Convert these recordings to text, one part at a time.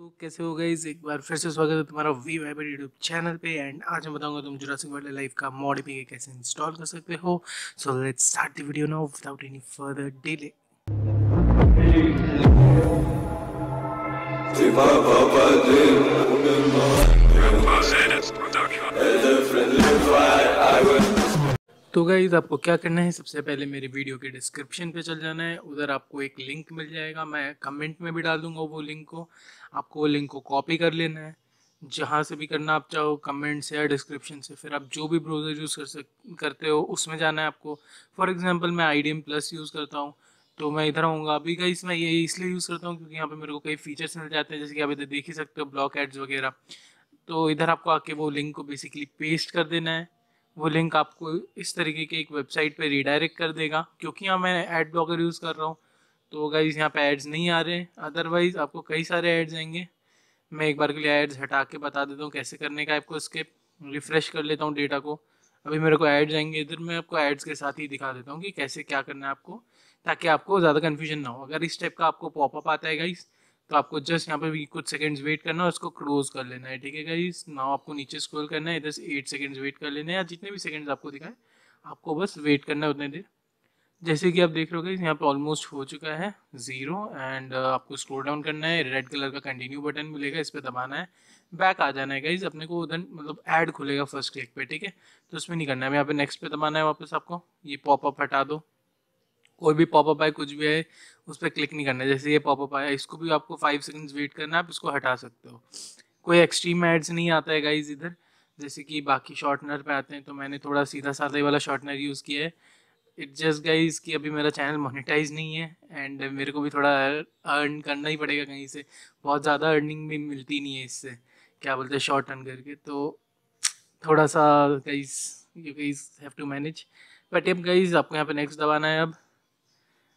तो कैसे हो गई एक बार फिर से स्वागत है तुम्हारा वी वाइबर यूट्यूब चैनल पे एंड आज मैं बताऊंगा तुम जुरासिक वर्ल्ड लाइफ का मॉड भी कैसे इंस्टॉल कर सकते हो so let's start the video now without any further delay तो गाइज आपको क्या करना है सबसे पहले मेरे वीडियो के डिस्क्रिप्शन पे चल जाना है उधर आपको एक लिंक मिल जाएगा मैं कमेंट में भी डाल दूंगा वो लिंक को आपको वो लिंक को कॉपी कर लेना है जहाँ से भी करना आप चाहो कमेंट से या डिस्क्रिप्शन से फिर आप जो भी ब्राउज़र यूज़ कर सक करते हो उसमें जाना है आपको फॉर एग्जांपल मैं आई प्लस यूज़ करता हूँ तो मैं इधर आऊँगा अभी का इसमें ये इसलिए यूज़ करता हूँ क्योंकि यहाँ पे मेरे को कई फीचर्स मिल जाते हैं जैसे कि आप इधर देख ही सकते हो ब्लॉक एड्स वगैरह तो इधर आपको आके वो लिंक को बेसिकली पेस्ट कर देना है वो लिंक आपको इस तरीके के एक वेबसाइट पर रिडायरेक्ट कर देगा क्योंकि यहाँ मैं एड ब्लॉगर यूज़ कर रहा हूँ तो गाइज यहाँ पे एड्स नहीं आ रहे हैं अदरवाइज आपको कई सारे एड्स आएंगे मैं एक बार के लिए एड्स हटा के बता देता हूँ कैसे करने का आपको इसके रिफ़्रेश कर लेता हूँ डेटा को अभी मेरे को एड्स आएंगे इधर मैं आपको एड्स के साथ ही दिखा देता हूँ कि कैसे क्या करना है आपको ताकि आपको ज़्यादा कन्फ्यूजन ना हो अगर इस टाइप का आपको पॉपअप आता है गाइज तो आपको जस्ट यहाँ पे भी कुछ सेकंड्स वेट करना है उसको क्लोज कर लेना है ठीक है गाइज नाउ आपको नीचे स्क्रॉल करना है इधर से एट सेकेंड्स वेट कर लेना है या जितने भी सेकेंड्स आपको दिखाए आपको बस वेट करना है उतने देर जैसे कि आप देख रहे हो यहाँ पे ऑलमोस्ट हो चुका है ज़ीरो एंड uh, आपको स्क्रोल डाउन करना है रेड कलर का कंटिन्यू बटन मिलेगा इस पर दबाना है बैक आ जाना है गाइज अपने को उधर मतलब ऐड खुलेगा फर्स्ट क्लिक पे ठीक है तो उसमें नहीं करना है यहाँ पे नेक्स्ट पे दबाना है वापस आपको ये पॉपअप हटा दो कोई भी पॉपअप आए कुछ भी आए उस पर क्लिक नहीं करना है जैसे ये पॉपअप आया इसको भी आपको फाइव सेकेंड्स वेट करना है आप इसको हटा सकते हो कोई एक्सट्रीम एड्स नहीं आता है गाइज इधर जैसे कि बाकी शॉर्टनर पे आते हैं तो मैंने थोड़ा सीधा साधा वाला शॉर्टनर यूज़ किया है इट जस्ट गाइज़ कि अभी मेरा चैनल मोनिटाइज नहीं है एंड मेरे को भी थोड़ा अर्न करना ही पड़ेगा कहीं से बहुत ज़्यादा अर्निंग भी मिलती नहीं है इससे क्या बोलते हैं शॉर्ट रन करके तो थोड़ा सा guys you guys have to manage but um guys आपको यहाँ पे नेक्स्ट दबाना है अब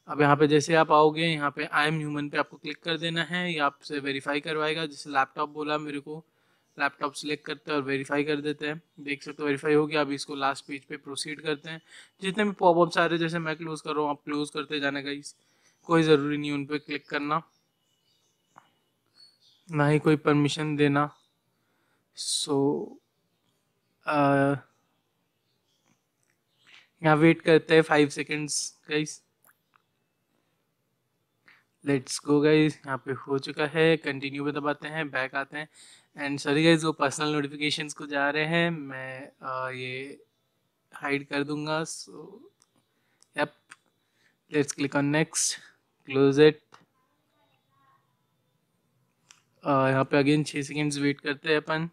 अब यहाँ पे जैसे आप आओगे यहाँ पे आई एम ह्यूमन पे आपको क्लिक कर देना है या आपसे वेरीफाई करवाएगा जैसे लैपटॉप बोला मेरे को लैपटॉप सिलेक्ट करते हैं और वेरीफाई कर देते हैं देख सकते हो वेरीफाई हो गया अभी इसको लास्ट पेज पे प्रोसीड करते हैं जितने भी पॉपअप्स आ रहे हैं जैसे मैं क्लोज कर रहा हूँ आप क्लोज करते जाने का कोई ज़रूरी नहीं उन पर क्लिक करना ना ही कोई परमिशन देना सो so, uh, यहाँ वेट करते हैं five seconds guys let's go guys यहाँ पे हो चुका है कंटिन्यू में दबाते हैं बैक आते हैं एंड सॉरी गाइज वो पर्सनल नोटिफिकेशन को जा रहे हैं मैं आ, ये हाइड कर दूंगा so yup let's click on next close it यहाँ पे अगेन छः सेकेंड्स वेट करते हैं अपन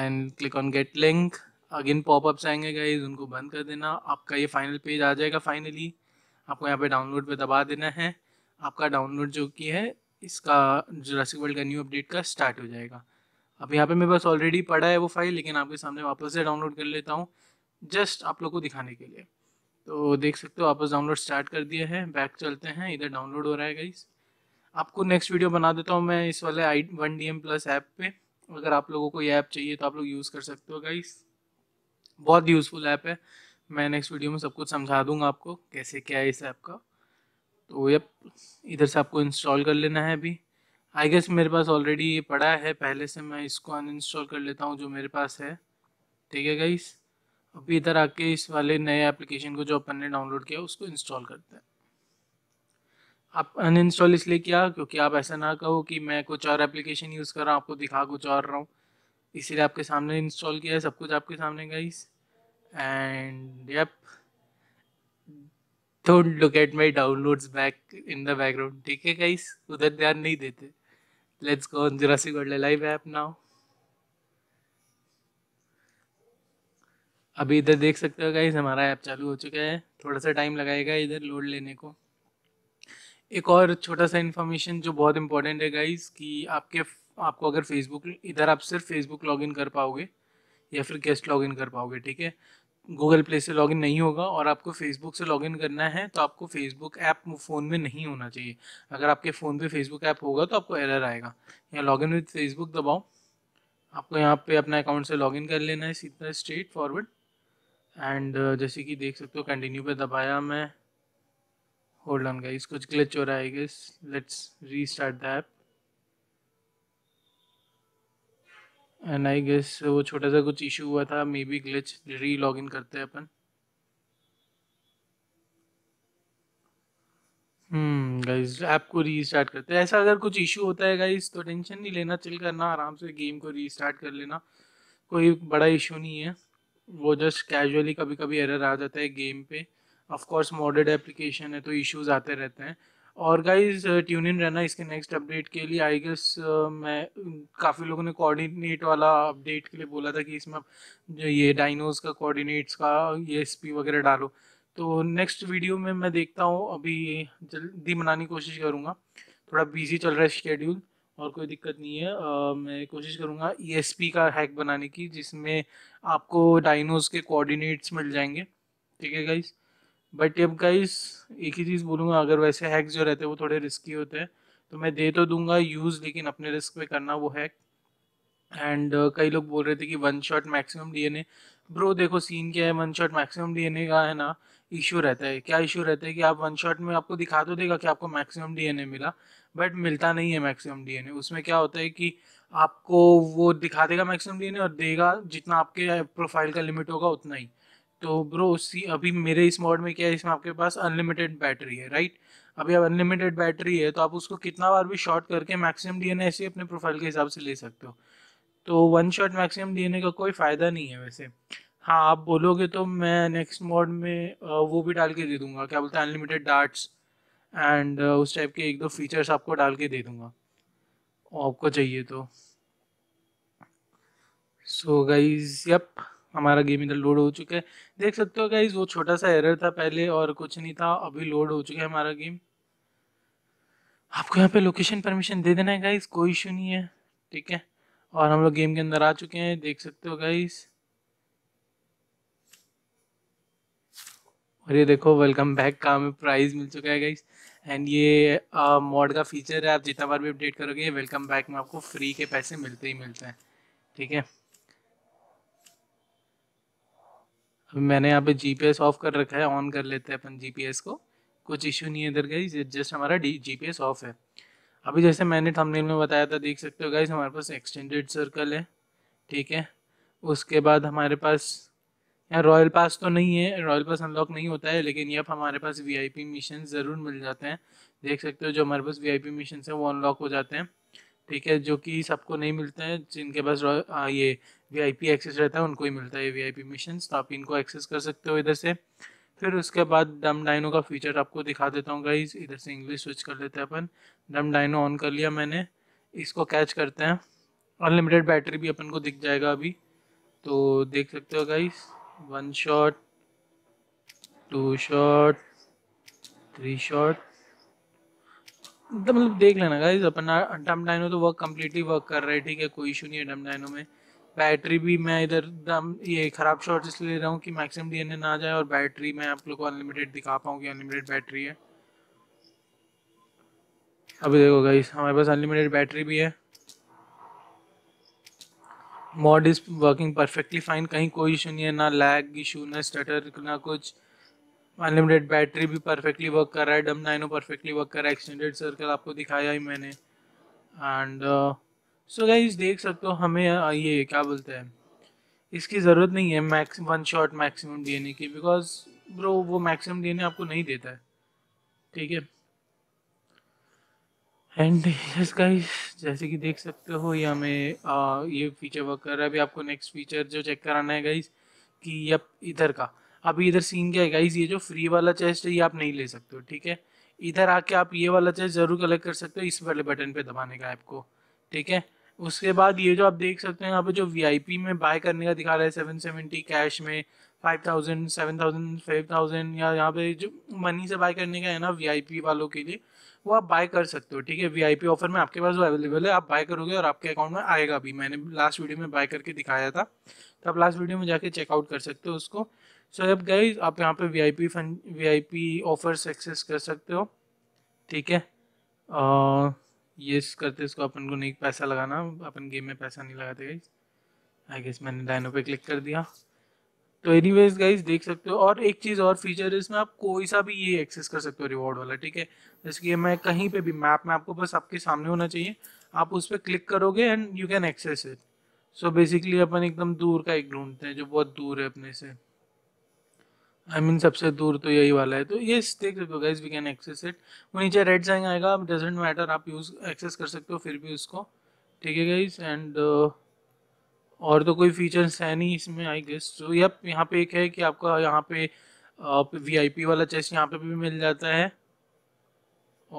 and click on get link again popups आएंगे गाइज उनको बंद कर देना आपका ये फाइनल पेज आ जाएगा फाइनली आपको यहाँ पे डाउनलोड पे दबा देना है आपका डाउनलोड जो की है इसका जोरासिक वर्ल्ड का न्यू अपडेट का स्टार्ट हो जाएगा अब यहाँ पे मेरे पास ऑलरेडी पड़ा है वो फाइल लेकिन आपके सामने वापस से डाउनलोड कर लेता हूँ जस्ट आप लोग को दिखाने के लिए तो देख सकते हो वापस डाउनलोड स्टार्ट कर दिया है बैक चलते हैं इधर डाउनलोड हो रहा है गाइस आपको नेक्स्ट वीडियो बना देता हूँ मैं इस वाले I one D M plus app पे अगर आप लोगों को ये ऐप चाहिए तो आप लोग यूज़ कर सकते हो गाइस बहुत यूज़फुल ऐप है मैं नेक्स्ट वीडियो में सब कुछ समझा दूंगा आपको कैसे क्या है इस ऐप का तो ये इधर से आपको इंस्टॉल कर लेना है अभी आई गेस मेरे पास ऑलरेडी ये पड़ा है पहले से मैं इसको अनइंस्टॉल कर लेता हूँ जो मेरे पास है ठीक है गाइस अभी इधर आके इस वाले नए एप्लीकेशन को जो अपन ने डाउनलोड किया उसको इंस्टॉल करते हैं आप अनइंस्टॉल इसलिए किया क्योंकि आप ऐसा ना कहो कि मैं कुछ और एप्लीकेशन यूज़ कर रहा हूँ आपको दिखा कुछ और रहा हूँ इसीलिए आपके सामने इंस्टॉल किया है सब कुछ आपके सामने guys and yup don't look at my downloads back in the background ठीक है गाइस उधर ध्यान नहीं देते let's go on Jurassic World live app now अभी इधर देख सकते हो गाइस हमारा ऐप चालू हो चुका है थोड़ा सा टाइम लगाएगा इधर लोड लेने को एक और छोटा सा इन्फॉर्मेशन जो बहुत इंपॉर्टेंट है गाइस कि आपके आपको अगर फेसबुक इधर आप सिर्फ फेसबुक लॉगिन कर पाओगे या फिर गेस्ट लॉगिन कर पाओगे ठीक है गूगल प्ले से लॉगिन नहीं होगा और आपको फेसबुक से लॉगिन करना है तो आपको फेसबुक ऐप फ़ोन में नहीं होना चाहिए अगर आपके फ़ोन पे फेसबुक ऐप होगा तो आपको एरर आएगा यहाँ लॉगिन विद फेसबुक दबाओ आपको यहाँ पे अपना अकाउंट से लॉगिन कर लेना है सीधा स्ट्रेट फॉरवर्ड एंड जैसे कि देख सकते हो कंटिन्यू पे दबाया मैं होल्ड ऑन गाइस कुछ क्लिच हो रहा है guess let's restart the app and I guess वो छोटा सा कुछ इशू हुआ था maybe glitch re log in करते हैं अपन हम्म गाइज ऐप को रीस्टार्ट करते हैं ऐसा अगर कुछ इशू होता है गाइज तो टेंशन नहीं लेना चिल करना आराम से गेम को रीस्टार्ट कर लेना कोई बड़ा इशू नहीं है वो जस्ट कैजुअली कभी कभी एरर आ जाता है गेम पे ऑफ कोर्स मॉडर्ड एप्लीकेशन है तो इश्यूज आते रहते हैं और गाइज ट्यून इन रहना इसके नेक्स्ट अपडेट के लिए आई गेस uh, मैं काफ़ी लोगों ने कोऑर्डिनेट वाला अपडेट के लिए बोला था कि इसमें जो ये डाइनोज का कोऑर्डिनेट्स का ये एस वगैरह डालो तो नेक्स्ट वीडियो में मैं देखता हूँ अभी जल्दी बनाने की कोशिश करूँगा थोड़ा बिजी चल रहा है शेड्यूल और कोई दिक्कत नहीं है आ, uh, मैं कोशिश करूँगा ई e का हैक बनाने की जिसमें आपको डाइनोज के कोऑर्डिनेट्स मिल जाएंगे ठीक है गाइज़ बट अब गाइस एक ही चीज़ बोलूँगा अगर वैसे हैक जो रहते हैं वो थोड़े रिस्की होते हैं तो मैं दे तो दूंगा यूज़ लेकिन अपने रिस्क पे करना वो हैक एंड uh, कई लोग बोल रहे थे कि one shot maximum DNA bro देखो सीन क्या है वन शॉट मैक्सिमम डीएनए का है ना इशू रहता है क्या इशू रहता है कि आप वन शॉट में आपको दिखा तो देगा कि आपको मैक्सिमम डीएनए मिला बट मिलता नहीं है मैक्सिमम डीएनए उसमें क्या होता है कि आपको वो दिखा देगा मैक्सिमम डीएनए और देगा जितना आपके प्रोफाइल का लिमिट होगा उतना ही तो ब्रो उसी अभी मेरे इस मॉड में क्या है इसमें आपके पास अनलिमिटेड बैटरी है राइट अभी अब अनलिमिटेड बैटरी है तो आप उसको कितना बार भी शॉर्ट करके मैक्सिमम डीएनए ऐसे अपने प्रोफाइल के हिसाब से ले सकते हो तो वन शॉट मैक्सिमम डीएनए का कोई फ़ायदा नहीं है वैसे हाँ आप बोलोगे तो मैं नेक्स्ट मॉड में वो भी डाल के दे दूंगा क्या बोलते हैं अनलिमिटेड डार्ट्स एंड उस टाइप के एक दो फीचर्स आपको डाल के दे दूंगा आपको चाहिए तो सो गाइज यप हमारा गेम इधर लोड हो चुका है देख सकते हो गाइज वो छोटा सा एरर था पहले और कुछ नहीं था अभी लोड हो चुका है हमारा गेम आपको यहाँ पे लोकेशन परमिशन दे देना है गाइज कोई इशू नहीं है ठीक है और हम लोग गेम के अंदर आ चुके हैं देख सकते हो गाइज और ये देखो वेलकम बैक का हमें प्राइज मिल चुका है गाइज एंड ये मॉड का फीचर है आप जितना बार भी अपडेट करोगे वेलकम बैक में आपको फ्री के पैसे मिलते ही मिलते हैं ठीक है मैंने यहाँ पे जीपीएस ऑफ कर रखा है ऑन कर लेते हैं अपन जीपीएस को कुछ इशू नहीं है इधर गई जस्ट हमारा जीपीएस ऑफ है अभी जैसे मैंने थंबनेल में बताया था देख सकते हो गाइज हमारे पास एक्सटेंडेड सर्कल है ठीक है उसके बाद हमारे पास यहाँ रॉयल पास तो नहीं है रॉयल पास अनलॉक नहीं होता है लेकिन अब हमारे पास वीआईपी मिशन ज़रूर मिल जाते हैं देख सकते हो जो हमारे पास वीआईपी मिशन है वो अनलॉक हो जाते हैं ठीक है जो कि सबको नहीं मिलते हैं जिनके पास ये वीआईपी एक्सेस रहता है उनको ही मिलता है ये वीआईपी मिशन तो आप इनको एक्सेस कर सकते हो इधर से फिर उसके बाद डम डाइनो का फीचर आपको दिखा देता हूँ गाइज इधर से इंग्लिश स्विच कर लेते हैं अपन डम डाइनो ऑन कर लिया मैंने इसको कैच करते हैं अनलिमिटेड बैटरी भी अपन को दिख जाएगा अभी तो देख सकते हो guys one shot two shot three shot तो मतलब देख लेना गाइस अपन डम डाइनो तो वर्क कम्प्लीटली वर्क कर रहे हैं ठीक है कोई इशू नहीं है डम डाइनो में बैटरी भी मैं इधर दम ये ख़राब शॉर्ट इसलिए ले रहा हूँ कि मैक्सिमम डी ना जाए और बैटरी मैं आप लोग को अनलिमिटेड दिखा पाऊँ कि अनलिमिटेड बैटरी है अभी देखो गाइस हमारे पास अनलिमिटेड बैटरी भी है mod is working perfectly fine कहीं कोई इशू नहीं है ना लैग इशू ना स्टटर ना कुछ अनलिमिटेड बैटरी भी परफेक्टली वर्क कर रहा है डम नाइनो परफेक्टली वर्क कर रहा है एक्सटेंडेड सर्कल आपको दिखाया ही मैंने एंड सो गाइस देख सकते हो हमें uh, ये क्या बोलते हैं इसकी ज़रूरत नहीं है max one shot maximum DNA की बिकॉज ब्रो वो मैक्सिमम डीएनए आपको नहीं देता है ठीक है एंड गाइस जैसे कि देख सकते हो ये हमें uh, ये फीचर वर्क कर रहा है अभी आपको नेक्स्ट फीचर जो चेक कराना है गाइस कि यप इधर का अभी इधर सीन क्या है गाइज ये जो फ्री वाला चेस्ट है ये आप नहीं ले सकते हो ठीक है इधर आके आप ये वाला चेस्ट जरूर कलेक्ट कर सकते हो इस वाले बटन पे दबाने का आपको ठीक है उसके बाद ये जो आप देख सकते हैं यहाँ पे जो वीआईपी में बाय करने का दिखा रहा है सेवन सेवेंटी कैश में five thousand seven thousand five thousand या यहाँ पे जो मनी से बाय करने का है ना वीआईपी वालों के लिए वो आप बाय कर सकते हो ठीक है वीआईपी ऑफर में आपके पास वो अवेलेबल है आप बाय करोगे और आपके अकाउंट में आएगा भी मैंने लास्ट वीडियो में बाय करके दिखाया था तो आप लास्ट वीडियो में जाके चेकआउट कर सकते हो उसको सो अब गए आप यहाँ पे V I P fund V I P access कर सकते हो ठीक है ये करते इसको अपन को नहीं पैसा लगाना अपन गेम में पैसा नहीं लगाते गई आई गेस मैंने डायनो पे क्लिक कर दिया तो एनी वेज गाइज देख सकते हो और एक चीज़ और फीचर है इसमें आप कोई सा भी ये एक्सेस कर सकते हो रिवॉर्ड वाला ठीक है जैसे कि मैं कहीं पे भी मैप में आपको बस आपके सामने होना चाहिए आप उस पर क्लिक करोगे and you can access it so basically अपन एकदम दूर का एक ढूंढते हैं जो बहुत दूर है अपने से आई I मीन mean, सबसे दूर तो यही वाला है तो ये देख सकते हो guys we can access it वो नीचे रेड साइन आएगा डजेंट मैटर आप यूज़ एक्सेस कर सकते हो फिर भी उसको ठीक है गाइज एंड और तो कोई फीचर्स है नहीं इसमें आई गेस तो यप यहाँ पे एक है कि आपका यहाँ पे वीआईपी वाला चेस्ट यहाँ पे भी मिल जाता है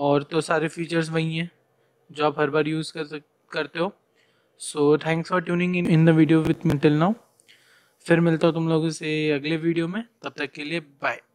और तो सारे फीचर्स वही हैं जो आप हर बार यूज़ कर करते हो so thanks for tuning in in the video with मिटिल नाउ फिर मिलता हूँ तुम लोगों से अगले वीडियो में तब तक के लिए बाय